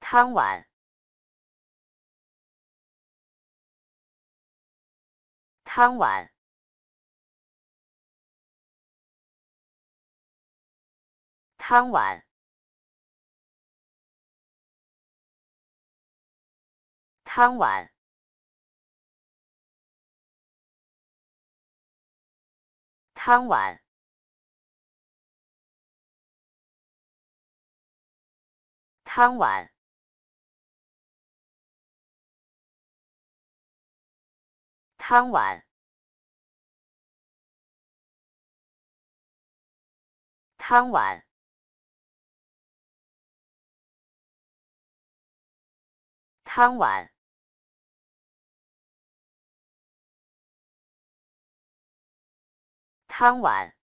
汤碗，汤碗，汤碗。汤碗，汤碗。汤碗汤碗，汤碗，汤碗。汤碗